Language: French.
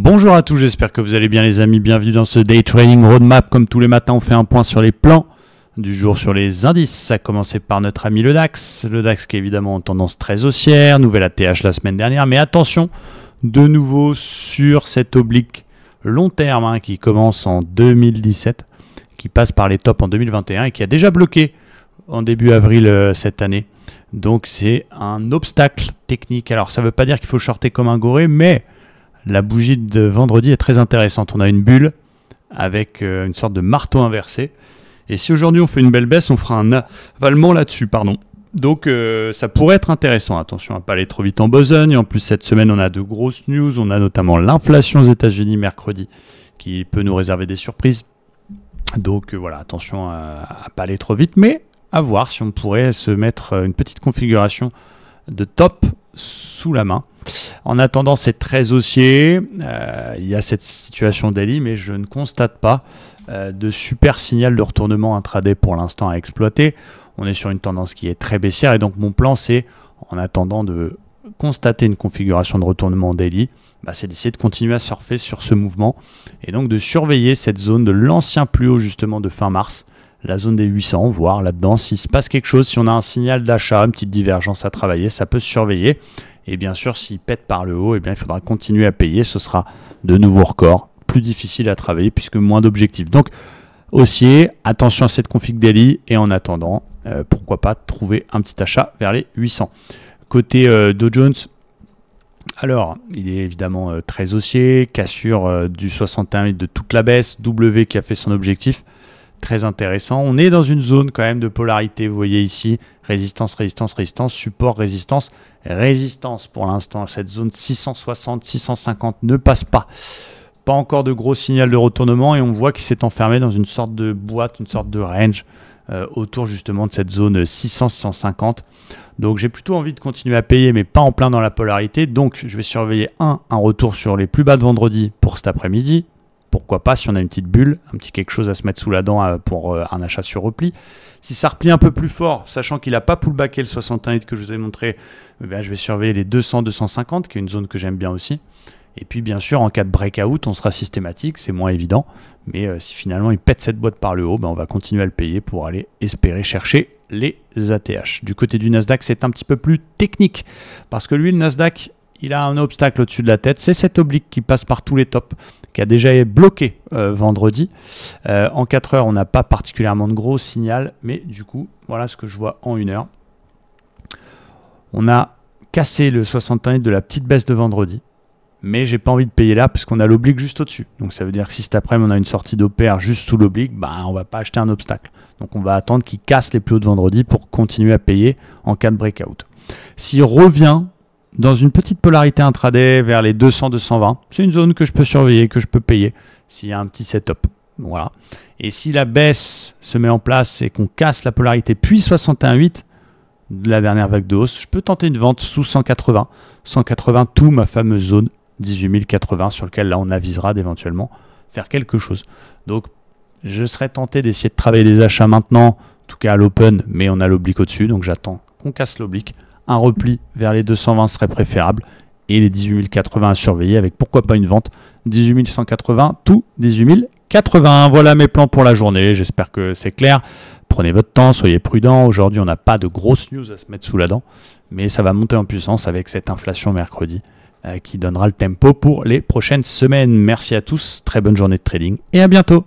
Bonjour à tous, j'espère que vous allez bien les amis, bienvenue dans ce Day Trading Roadmap. Comme tous les matins, on fait un point sur les plans du jour sur les indices. Ça a commencé par notre ami le DAX, le DAX qui est évidemment en tendance très haussière, nouvelle ATH la semaine dernière, mais attention de nouveau sur cette oblique long terme hein, qui commence en 2017, qui passe par les tops en 2021 et qui a déjà bloqué en début avril euh, cette année. Donc c'est un obstacle technique. Alors ça ne veut pas dire qu'il faut shorter comme un goré, mais... La bougie de vendredi est très intéressante. On a une bulle avec euh, une sorte de marteau inversé. Et si aujourd'hui on fait une belle baisse, on fera un avalement là-dessus, pardon. Donc euh, ça pourrait être intéressant. Attention à ne pas aller trop vite en besogne. En plus, cette semaine, on a de grosses news. On a notamment l'inflation aux États-Unis mercredi qui peut nous réserver des surprises. Donc euh, voilà, attention à ne pas aller trop vite, mais à voir si on pourrait se mettre une petite configuration de top sous la main. En attendant, c'est très haussier. Euh, il y a cette situation daily mais je ne constate pas euh, de super signal de retournement intraday pour l'instant à exploiter. On est sur une tendance qui est très baissière et donc mon plan, c'est en attendant de constater une configuration de retournement daily, bah, c'est d'essayer de continuer à surfer sur ce mouvement et donc de surveiller cette zone de l'ancien plus haut justement de fin mars la zone des 800, voir là-dedans s'il se passe quelque chose, si on a un signal d'achat, une petite divergence à travailler, ça peut se surveiller. Et bien sûr, s'il pète par le haut, et eh bien il faudra continuer à payer, ce sera de nouveaux records, plus difficile à travailler puisque moins d'objectifs. Donc haussier, attention à cette config daily et en attendant, euh, pourquoi pas trouver un petit achat vers les 800. Côté euh, Dow Jones, alors, il est évidemment euh, très haussier, cassure du 61 de toute la baisse, W qui a fait son objectif très intéressant. On est dans une zone quand même de polarité, vous voyez ici, résistance, résistance, résistance, support, résistance, résistance pour l'instant. Cette zone 660, 650 ne passe pas. Pas encore de gros signal de retournement et on voit qu'il s'est enfermé dans une sorte de boîte, une sorte de range euh, autour justement de cette zone 600-650. Donc j'ai plutôt envie de continuer à payer mais pas en plein dans la polarité. Donc je vais surveiller un, un retour sur les plus bas de vendredi pour cet après-midi, pourquoi pas si on a une petite bulle, un petit quelque chose à se mettre sous la dent euh, pour euh, un achat sur repli. Si ça replie un peu plus fort, sachant qu'il n'a pas pullbacké le et que je vous ai montré, eh je vais surveiller les 200-250, qui est une zone que j'aime bien aussi. Et puis bien sûr, en cas de breakout, on sera systématique, c'est moins évident. Mais euh, si finalement il pète cette boîte par le haut, ben, on va continuer à le payer pour aller espérer chercher les ATH. Du côté du Nasdaq, c'est un petit peu plus technique, parce que lui, le Nasdaq, il a un obstacle au-dessus de la tête. C'est cet oblique qui passe par tous les tops, qui a déjà été bloqué euh, vendredi. Euh, en 4 heures, on n'a pas particulièrement de gros signal, mais du coup, voilà ce que je vois en 1 heure. On a cassé le 61 de la petite baisse de vendredi, mais j'ai pas envie de payer là puisqu'on a l'oblique juste au-dessus. Donc ça veut dire que si cet après-midi on a une sortie d'OPR juste sous l'oblique, bah, on va pas acheter un obstacle. Donc on va attendre qu'il casse les plus hauts de vendredi pour continuer à payer en cas de breakout. S'il revient dans une petite polarité intraday vers les 200-220. C'est une zone que je peux surveiller, que je peux payer s'il y a un petit setup. Voilà. Et si la baisse se met en place et qu'on casse la polarité puis 61,8 de la dernière vague de hausse, je peux tenter une vente sous 180. 180, tout ma fameuse zone 18080 sur laquelle là on avisera d'éventuellement faire quelque chose. Donc je serais tenté d'essayer de travailler des achats maintenant, en tout cas à l'open, mais on a l'oblique au-dessus, donc j'attends qu'on casse l'oblique un repli vers les 220 serait préférable et les 18080 à surveiller avec pourquoi pas une vente 18180 tout vingts. Voilà mes plans pour la journée, j'espère que c'est clair. Prenez votre temps, soyez prudents. Aujourd'hui, on n'a pas de grosses news à se mettre sous la dent, mais ça va monter en puissance avec cette inflation mercredi euh, qui donnera le tempo pour les prochaines semaines. Merci à tous, très bonne journée de trading et à bientôt.